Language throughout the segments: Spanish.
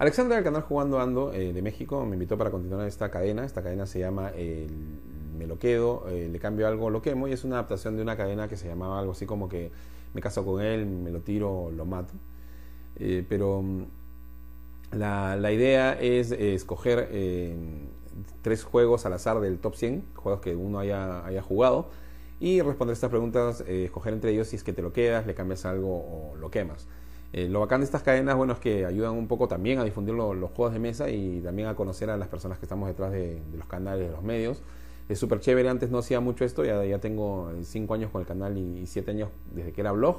Alexander canal Jugando Ando eh, de México me invitó para continuar esta cadena. Esta cadena se llama Me lo quedo, eh, le cambio algo, lo quemo y es una adaptación de una cadena que se llamaba algo así como que me caso con él, me lo tiro, lo mato. Eh, pero mm, la, idea es escoger tres juegos al azar del top 100, juegos que uno haya, haya jugado, y responder estas preguntas, escoger entre ellos si es que te lo quedas, le cambias algo o lo quemas. Eh, lo bacán de estas cadenas, bueno, es que ayudan un poco también a difundir los juegos de mesa y también a conocer a las personas que estamos detrás de, los canales, de los medios. Es súper chévere, antes no hacía mucho esto, ya, tengo 5 eh, años con el canal y 7 años desde que era blog.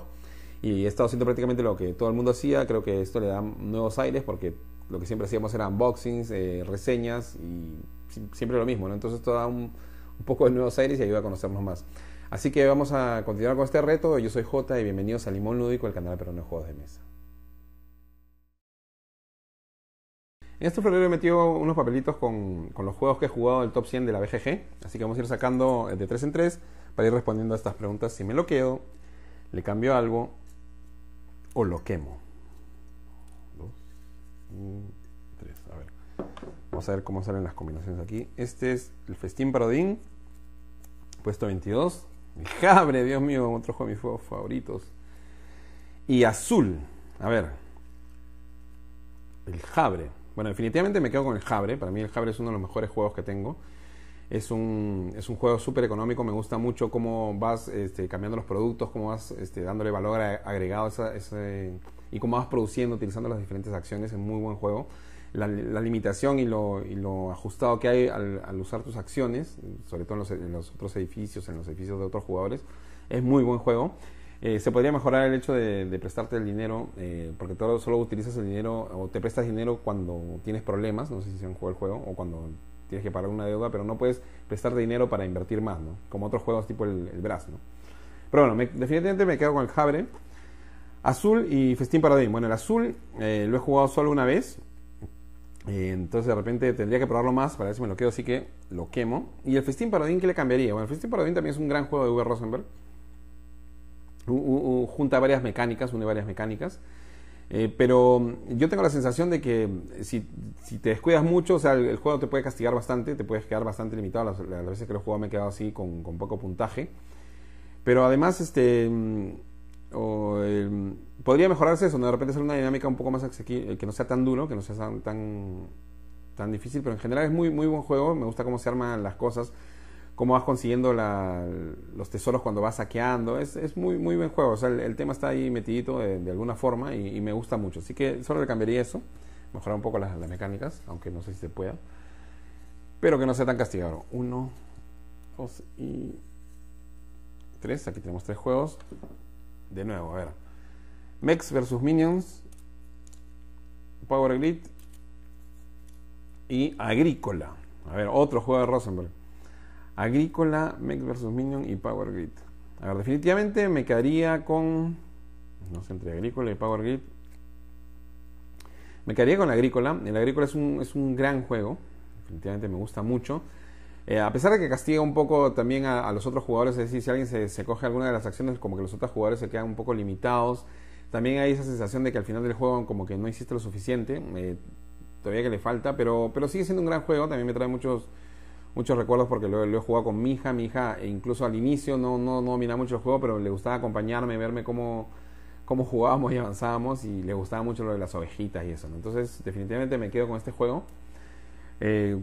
Y he estado haciendo prácticamente lo que todo el mundo hacía, creo que esto le da nuevos aires porque lo que siempre hacíamos eran unboxings, eh, reseñas y siempre lo mismo, Entonces esto da un, un poco de nuevos aires y ayuda a conocernos más. Así que vamos a continuar con este reto. Yo soy Jota y bienvenidos a Limón Lúdico, el canal Pero de juegos de mesa. En este florero he metido unos papelitos con, los juegos que he jugado del top 100 de la BGG, así que vamos a ir sacando de 3 en 3 para ir respondiendo a estas preguntas si me lo quedo, le cambio algo o lo quemo. Vamos a ver cómo salen las combinaciones aquí. Este es el Festín Parodín, puesto 22, el Jabre, Dios mío, otro de mis juegos favoritos. Y azul. A ver. El Jabre. Bueno, definitivamente me quedo con el Jabre. Para mí el Jabre es uno de los mejores juegos que tengo. Es un, es un juego súper económico. Me gusta mucho cómo vas este, cambiando los productos, cómo vas este, dándole valor agregado y cómo vas produciendo, utilizando las diferentes acciones. Es muy buen juego la, limitación y lo, ajustado que hay al, usar tus acciones, sobre todo en los, otros edificios, en los edificios de otros jugadores, es muy buen juego. Eh, se podría mejorar el hecho de, prestarte el dinero, eh, porque tú solo utilizas el dinero o te prestas dinero cuando tienes problemas, no sé si se han jugado el juego, o cuando tienes que pagar una deuda, pero no puedes prestarte dinero para invertir más, ¿no? Como otros juegos tipo el, el ¿no? Pero bueno, definitivamente me quedo con el Jabre. Azul y Festín Paradigm. Bueno, el azul eh, lo he jugado solo una vez eh, entonces de repente tendría que probarlo más para ver si me lo quedo, así que lo quemo. ¿Y el Festín paradín qué le cambiaría? Bueno, el Festín paradín también es un gran juego de uber Rosenberg. junta varias mecánicas, une varias mecánicas. Eh, pero yo tengo la sensación de que si, te descuidas mucho, o sea, el, juego te puede castigar bastante, te puedes quedar bastante limitado. a las veces que el juego me he quedado así con, poco puntaje. Pero además, este... Mm, em, podría mejorarse eso, de repente hacer una dinámica un poco más eh, que no sea tan duro, que no sea tan, tan, difícil, pero en general es muy, muy buen juego, me gusta cómo se arman las cosas, cómo vas consiguiendo los tesoros cuando vas saqueando, es, es muy, muy buen juego, o sea, el, tema está ahí metidito de, alguna forma y, me gusta mucho, así que solo le cambiaría eso, mejorar un poco las, las mecánicas, aunque no sé si se pueda, pero que no sea tan castigador. Uno, dos y tres, aquí tenemos tres juegos, de nuevo, a ver. Mex versus Minions, Power Grid y Agrícola. A ver, otro juego de Rosenberg. Agrícola, Mex versus Minions y Power Grid. A ver, definitivamente me quedaría con. No sé, entre Agrícola y Power Grid. Me quedaría con Agrícola. El Agrícola es un, es un gran juego. Definitivamente me gusta mucho. Eh, a pesar de que castiga un poco también a, los otros jugadores, es decir, si alguien se, se, coge alguna de las acciones, como que los otros jugadores se quedan un poco limitados también hay esa sensación de que al final del juego como que no hiciste lo suficiente, eh, todavía que le falta, pero, pero sigue siendo un gran juego, también me trae muchos, muchos recuerdos porque lo, he jugado con mi hija, mi hija e incluso al inicio no, no, no dominaba mucho el juego, pero le gustaba acompañarme, verme cómo, cómo jugábamos y avanzábamos y le gustaba mucho lo de las ovejitas y eso. Entonces definitivamente me quedo con este juego. Eh,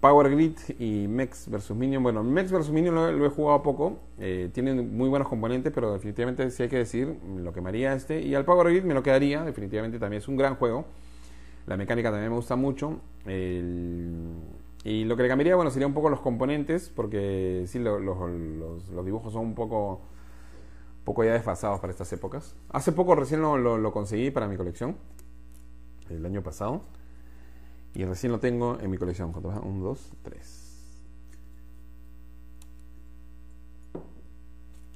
Power Grid y Mex vs Minion. Bueno, Mex vs Minion lo, he jugado poco. Eh, tienen muy buenos componentes, pero definitivamente si hay que decir, lo quemaría este. Y al Power Grid me lo quedaría. Definitivamente también es un gran juego. La mecánica también me gusta mucho. Y lo que le cambiaría, bueno, sería un poco los componentes, porque sí, los, los, dibujos son un poco, poco ya desfasados para estas épocas. Hace poco recién lo conseguí para mi colección, el año pasado. Y recién lo tengo en mi colección. ¿Cuánto Un, dos, tres.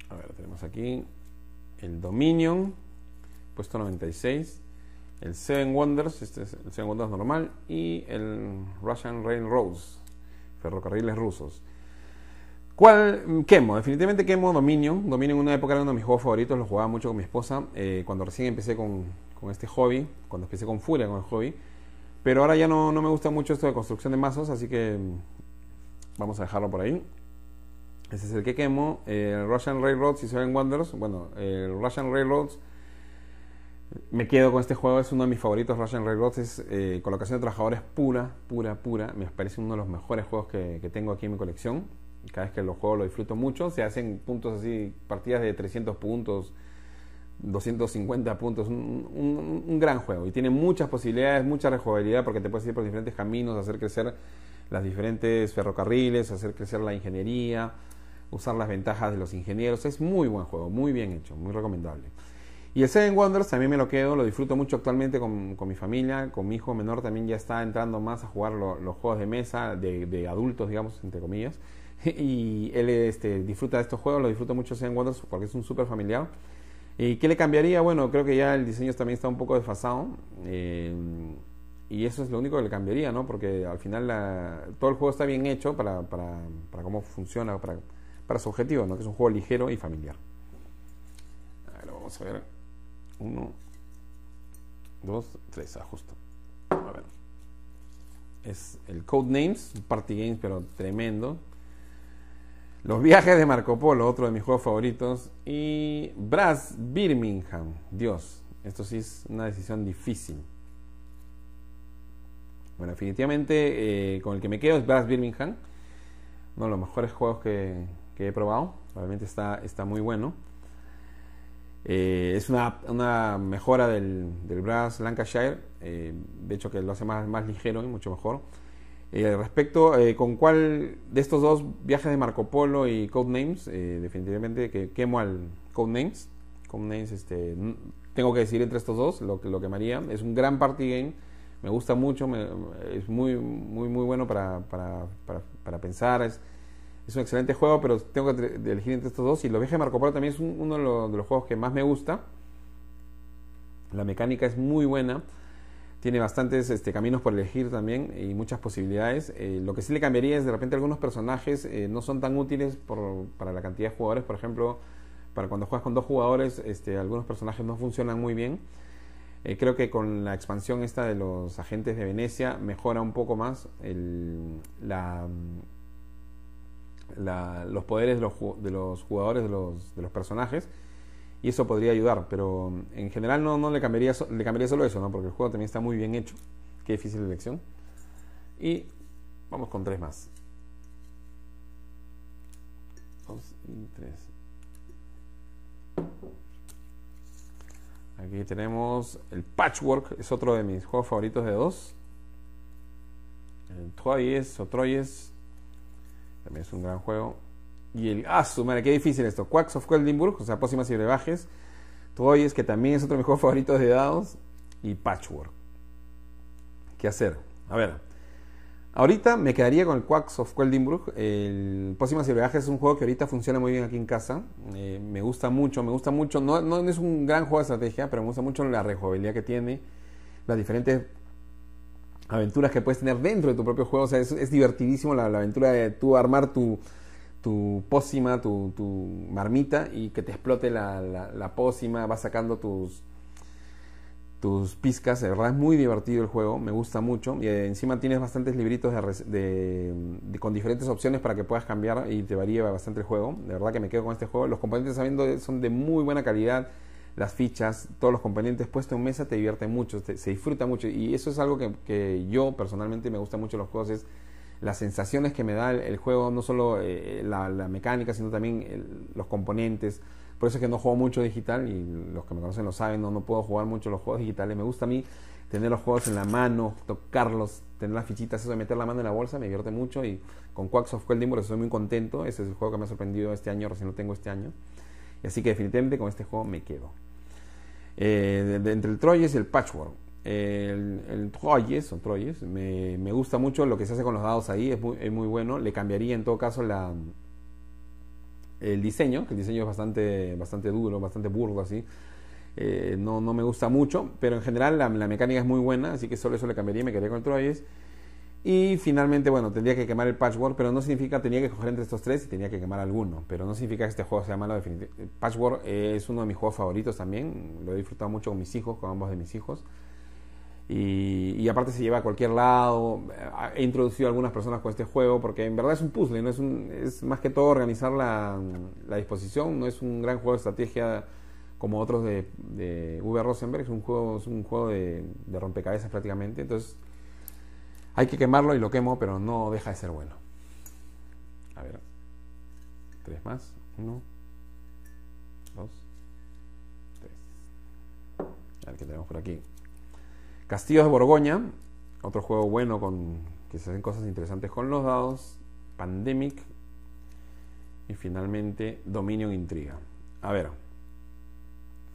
A ver, tenemos aquí el Dominion, puesto 96. El Seven Wonders, este es el Seven Wonders normal. Y el Russian Railroads, ferrocarriles rusos. ¿Cuál quemo? Definitivamente quemo Dominion. Dominion en una época era uno de mis juegos favoritos, lo jugaba mucho con mi esposa. Eh, cuando recién empecé con, con este hobby, cuando empecé con furia con el hobby, pero ahora ya no, me gusta mucho esto de construcción de mazos, así que mm, vamos a dejarlo por ahí. Ese es el que quemo. el Russian Railroads y Seven Wonders. Bueno, el Russian Railroads. Me quedo con este juego, es uno de mis favoritos. Russian Railroads es eh, colocación de trabajadores pura, pura, pura. Me parece uno de los mejores juegos que, que tengo aquí en mi colección. Cada vez que lo juego lo disfruto mucho. Se hacen puntos así, partidas de 300 puntos, 250 puntos, un, gran juego. Y tiene muchas posibilidades, mucha rejugabilidad, porque te puedes ir por diferentes caminos, hacer crecer las diferentes ferrocarriles, hacer crecer la ingeniería, usar las ventajas de los ingenieros. Es muy buen juego, muy bien hecho, muy recomendable. Y el Seven Wonders también me lo quedo, lo disfruto mucho actualmente con, mi familia, con mi hijo menor también ya está entrando más a jugar los juegos de mesa, de, adultos, digamos, entre comillas. Y él este, disfruta de estos juegos, lo disfruto mucho Seven Wonders porque es un súper familiar. ¿Y qué le cambiaría? Bueno, creo que ya el diseño también está un poco desfasado. Eh, y eso es lo único que le cambiaría, ¿no? Porque al final todo el juego está bien hecho para, cómo funciona, para, para, su objetivo, ¿no? Que es un juego ligero y familiar. A ver, vamos a ver. Uno, dos, tres, ajusto. Ah, a ver. Es el Codenames, un party Games, pero tremendo. Los viajes de Marco Polo, otro de mis juegos favoritos. Y Brass Birmingham. Dios, esto sí es una decisión difícil. Bueno, definitivamente eh, con el que me quedo es Brass Birmingham. Uno de los mejores juegos que, he probado. Realmente está, está muy bueno. Eh, es una, una, mejora del, Brass Lancashire. Eh, de hecho, que lo hace más, más ligero y mucho mejor. Eh, respecto, eh, ¿con cuál de estos dos viajes de Marco Polo y Codenames? Eh, definitivamente que quemo al Codenames. Codenames, este, tengo que decir entre estos dos lo, lo que Es un gran party game, me gusta mucho, es muy, muy, muy bueno para, pensar. Es, un excelente juego, pero tengo que elegir entre estos dos. Y los viajes de Marco Polo también es uno de los juegos que más me gusta. La mecánica es muy buena tiene bastantes este, caminos por elegir también y muchas posibilidades. Eh, lo que sí le cambiaría es de repente algunos personajes eh, no son tan útiles para la cantidad de jugadores, por ejemplo, para cuando juegas con dos jugadores, este, algunos personajes no funcionan muy bien. Eh, creo que con la expansión esta de los agentes de Venecia mejora un poco más los poderes de los, jugadores, de los personajes y eso podría ayudar, pero mm, en general no, no le, cambiaría, le cambiaría solo eso, ¿no? porque el juego también está muy bien hecho. Qué difícil elección. Y vamos con tres más. Dos y tres. Aquí tenemos el Patchwork, es otro de mis juegos favoritos de dos. El Troyes o Troyes, también es un gran juego y el ah, su madre, qué difícil esto. Quacks of Quedlinburg, o sea, Pósimas y Brebajes. Tú oyes que también es otro de mis juegos favoritos de dados. Y Patchwork. ¿Qué hacer? A ver. Ahorita me quedaría con el Quacks of Quedlinburg. El Pócimas y Brebajes es un juego que ahorita funciona muy bien aquí en casa. Eh, me gusta mucho, me gusta mucho. No, es un gran juego de estrategia, pero me gusta mucho la rejugabilidad que tiene. Las diferentes aventuras que puedes tener dentro de tu propio juego. O sea, es, divertidísimo la aventura de tú armar tu tu pócima, tu, tu, marmita y que te explote la, la, pócima, vas sacando tus, tus pizcas, de verdad es muy divertido el juego, me gusta mucho y eh, encima tienes bastantes libritos de, con diferentes opciones para que puedas cambiar y te varía bastante el juego, de verdad que me quedo con este juego, los componentes sabiendo eh, son de muy buena calidad, las fichas, todos los componentes puestos en mesa te divierte mucho, se disfruta mucho y eso es algo que, que yo personalmente me gusta mucho los juegos, es las sensaciones que me da el, juego, no solo eh, la, mecánica, sino también los componentes. Por eso es que no juego mucho digital y los que me conocen lo saben, no, puedo jugar mucho los juegos digitales. Me gusta a mí tener los juegos en la mano, tocarlos, tener las fichitas, eso de meter la mano en la bolsa me divierte mucho y con Quacks of Cold estoy muy contento. Ese es el juego que me ha sorprendido este año, recién lo tengo este año. Así que definitivamente con este juego me quedo. Eh, entre el Troyes y el Patchwork el, Troyes, o Troyes me, me, gusta mucho lo que se hace con los dados ahí, es muy, es muy, bueno. Le cambiaría en todo caso la, el diseño, que el diseño es bastante, bastante duro, bastante burdo así. Eh, no, no, me gusta mucho, pero en general la, mecánica es muy buena, así que solo eso le cambiaría y me quedaría con el Troyes. Y finalmente, bueno, tendría que quemar el Patchwork, pero no significa, que tenía que coger entre estos tres y tenía que quemar alguno, pero no significa que este juego sea malo definitivamente. Eh, patchwork es uno de mis juegos favoritos también, lo he disfrutado mucho con mis hijos, con ambos de mis hijos. Y, aparte se lleva a cualquier lado. Eh, he introducido a algunas personas con este juego porque en verdad es un puzzle, no es, es más que todo organizar la, disposición, no es un gran juego de estrategia como otros de, de V. Rosenberg, es un juego, es un juego de, de, rompecabezas prácticamente, entonces hay que quemarlo y lo quemo, pero no deja de ser bueno. A ver, tres más, uno, dos, tres. A ver qué tenemos por aquí. Castillos de Borgoña, otro juego bueno con que se hacen cosas interesantes con los dados. Pandemic. Y finalmente Dominion Intriga. A ver.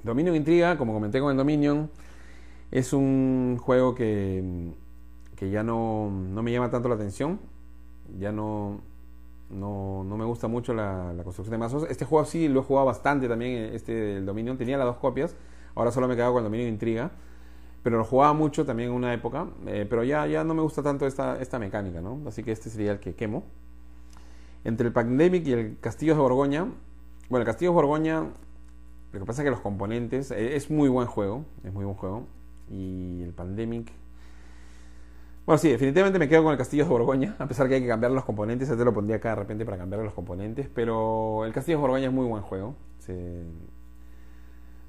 Dominion Intriga, como comenté con el Dominion, es un juego que, que ya no, no me llama tanto la atención. Ya no, no, me gusta mucho la, construcción de mazos. Este juego sí lo he jugado bastante también, este el Dominion. Tenía las dos copias. Ahora solo me quedo con el Dominion Intriga pero lo jugaba mucho también en una época, eh, pero ya, ya no me gusta tanto esta, esta mecánica, ¿no? Así que este sería el que quemo. Entre el Pandemic y el Castillo de Borgoña, bueno, el Castillo de Borgoña, lo que pasa es que los componentes, eh, es muy buen juego, es muy buen juego, y el Pandemic... Bueno, sí, definitivamente me quedo con el Castillo de Borgoña, a pesar que hay que cambiar los componentes, te lo pondría acá de repente para cambiar los componentes, pero el Castillo de Borgoña es muy buen juego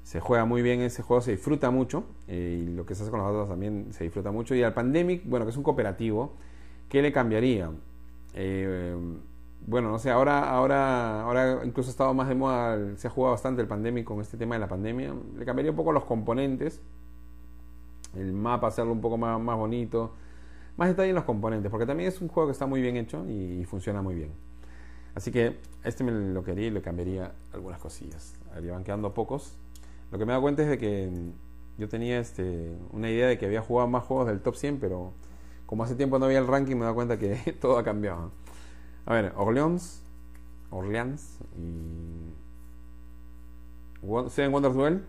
se juega muy bien ese juego, se disfruta mucho, eh, y lo que se hace con los datos también se disfruta mucho. Y al Pandemic, bueno, que es un cooperativo, ¿qué le cambiaría? Eh, bueno, no sé, ahora, ahora, ahora incluso ha estado más de moda, se ha jugado bastante el Pandemic con este tema de la pandemia. Le cambiaría un poco los componentes, el mapa, hacerlo un poco más, más bonito, más detalle en los componentes, porque también es un juego que está muy bien hecho y, funciona muy bien. Así que este me lo quería y le cambiaría algunas cosillas. Ahí van quedando pocos, lo que me he dado cuenta es de que mm, yo tenía este, una idea de que había jugado más juegos del top 100, pero como hace tiempo no había el ranking, me he dado cuenta que todo ha cambiado. A ver, Orleans, Orleans y Seven Wonders Duel,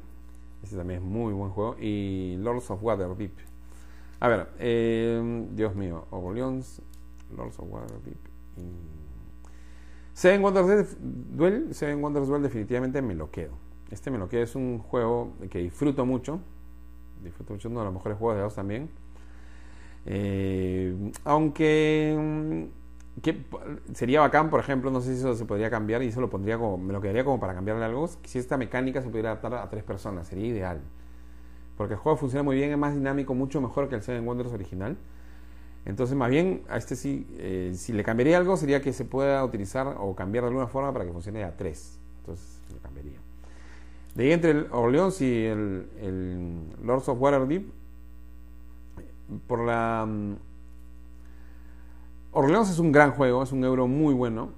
ese también es muy buen juego, y Lords of Waterdeep. A ver, em, Dios mío, Orleans, Lords of Waterdeep y... Seven Wonders Duel, Seven Wonders Duel definitivamente me lo quedo este me lo que es un juego que disfruto mucho. Disfruto mucho, uno de los mejores juegos de dados también. Eh, aunque mm, sería bacán, por ejemplo, no sé si eso se podría cambiar y eso lo pondría como, me lo quedaría como para cambiarle algo. Si esta mecánica se pudiera adaptar a tres personas, sería ideal. Porque el juego funciona muy bien, es más dinámico, mucho mejor que el Seven Wonders original. Entonces, más bien, a este sí, eh, si le cambiaría algo, sería que se pueda utilizar o cambiar de alguna forma para que funcione a tres. Entonces, lo cambiaría. De ahí entre el Orleans y el, Lord Lords of Waterdeep, por la... Mm, Orleans es un gran juego, es un euro muy bueno.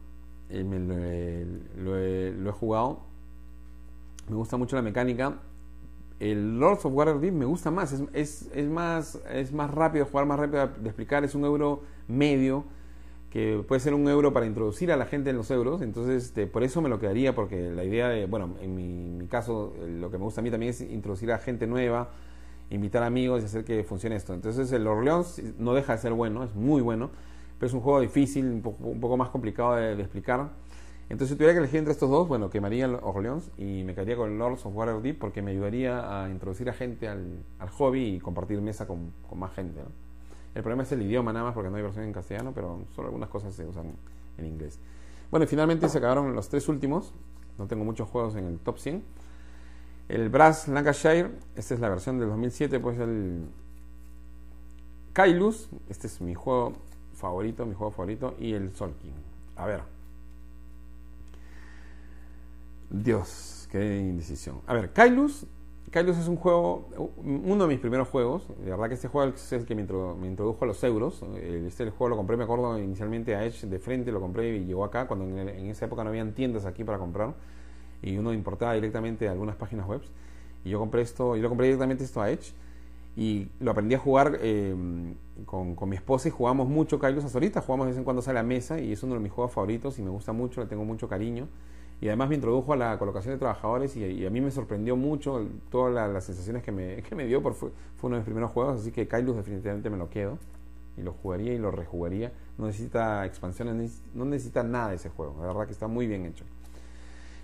Eh, me lo, he, jugado. Me gusta mucho la mecánica. El Lord of Waterdeep me gusta más. Es, más, es más rápido, jugar más rápido de explicar. Es un euro medio que puede ser un euro para introducir a la gente en los euros, entonces este, por eso me lo quedaría, porque la idea de, bueno, en mi, caso eh, lo que me gusta a mí también es introducir a gente nueva, invitar amigos y hacer que funcione esto. Entonces el Orleans no deja de ser bueno, es muy bueno, pero es un juego difícil, un poco, más complicado de, explicar. Entonces si tuviera que elegir entre estos dos, bueno, quemaría el Orleans y me quedaría con el Lords of Waterdeep porque me ayudaría a introducir a gente al, hobby y compartir mesa con, con más gente. El problema es el idioma nada más porque no hay versión en castellano, pero solo algunas cosas se usan en inglés. Bueno, y finalmente se acabaron los tres últimos. No tengo muchos juegos en el top 100. El Brass Lancashire, esta es la versión del 2007, pues el Kailus, este es mi juego favorito, mi juego favorito, y el King. A ver. Dios, qué indecisión. A ver, Kailus Kylos es un juego, uno de mis primeros juegos. De verdad que este juego es el que me, introdujo a los euros. Este juego lo compré, me acuerdo, inicialmente a Edge de frente, lo compré y llegó acá, cuando en, esa época no habían tiendas aquí para comprar. Y uno importaba directamente algunas páginas web. Y yo compré esto, yo lo compré directamente esto a Edge. Y lo aprendí a jugar eh, con, con, mi esposa y jugamos mucho Kylos hasta ahorita. Jugamos de vez en cuando sale a mesa y es uno de mis juegos favoritos y me gusta mucho, le tengo mucho cariño y además me introdujo a la colocación de trabajadores y, a mí me sorprendió mucho todas las sensaciones que me, que me dio, porque fue, uno de mis primeros juegos, así que Kailus definitivamente me lo quedo y lo jugaría y lo rejugaría. No necesita expansiones, no necesita nada de ese juego, la verdad que está muy bien hecho.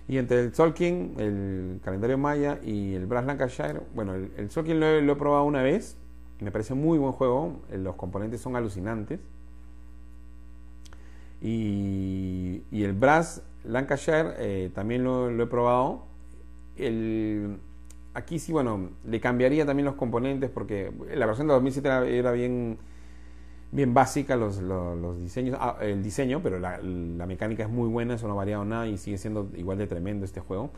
Y entre el King, el calendario maya y el Brass Lancashire, bueno, el, el lo he probado una vez, me parece muy buen juego, los componentes son alucinantes, y, el Brass Lancashire eh, también lo, he probado. El, aquí sí, bueno, le cambiaría también los componentes porque la versión de 2007 era, bien, bien básica los, los, diseños, ah, el diseño, pero la, la, mecánica es muy buena, eso no ha variado nada y sigue siendo igual de tremendo este juego.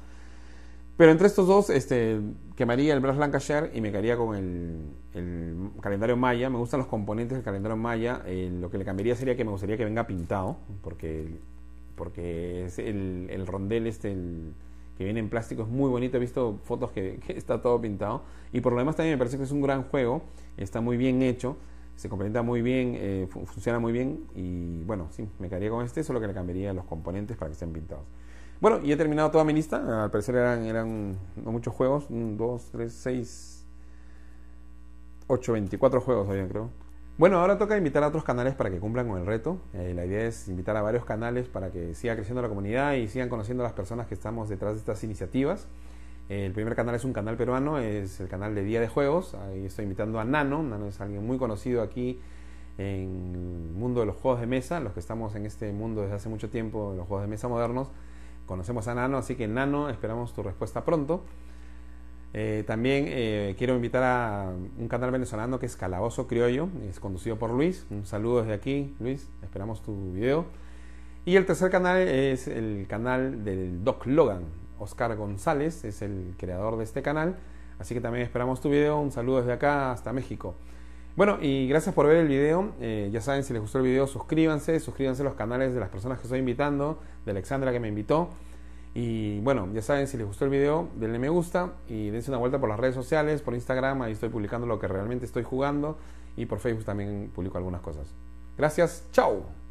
Pero entre estos dos, este, quemaría el Brass Lancashire y me quedaría con el, calendario maya. Me gustan los componentes del calendario maya. Eh, lo que le cambiaría sería que me gustaría que venga pintado, porque, porque es el, rondel este, que viene en plástico es muy bonito. He visto fotos que, está todo pintado. Y por lo demás también me parece que es un gran juego. Está muy bien hecho. Se complementa muy bien, eh, funciona muy bien. Y bueno, sí, me quedaría con este. Solo que le cambiaría los componentes para que sean pintados. Bueno, y he terminado toda mi lista. Al parecer eran, eran no muchos juegos. 2, 3, 6, 8, 24 juegos habían, creo. Bueno, ahora toca invitar a otros canales para que cumplan con el reto. Eh, la idea es invitar a varios canales para que siga creciendo la comunidad y sigan conociendo a las personas que estamos detrás de estas iniciativas. Eh, el primer canal es un canal peruano, es el canal de Día de Juegos. Ahí estoy invitando a Nano. Nano es alguien muy conocido aquí en el mundo de los juegos de mesa. Los que estamos en este mundo desde hace mucho tiempo, los juegos de mesa modernos, conocemos a Nano, así que Nano, esperamos tu respuesta pronto. Eh, también eh, quiero invitar a un canal venezolano que es Calabozo Criollo, es conducido por Luis. Un saludo desde aquí, Luis, esperamos tu video. Y el tercer canal es el canal del Doc Logan, Oscar González, es el creador de este canal. Así que también esperamos tu video, un saludo desde acá hasta México. Bueno, y gracias por ver el video. Eh, ya saben, si les gustó el video, suscríbanse, suscríbanse a los canales de las personas que estoy invitando, de Alexandra que me invitó. Y bueno, ya saben, si les gustó el video, denle me gusta y dense una vuelta por las redes sociales, por Instagram, ahí estoy publicando lo que realmente estoy jugando y por Facebook también publico algunas cosas. Gracias, chao.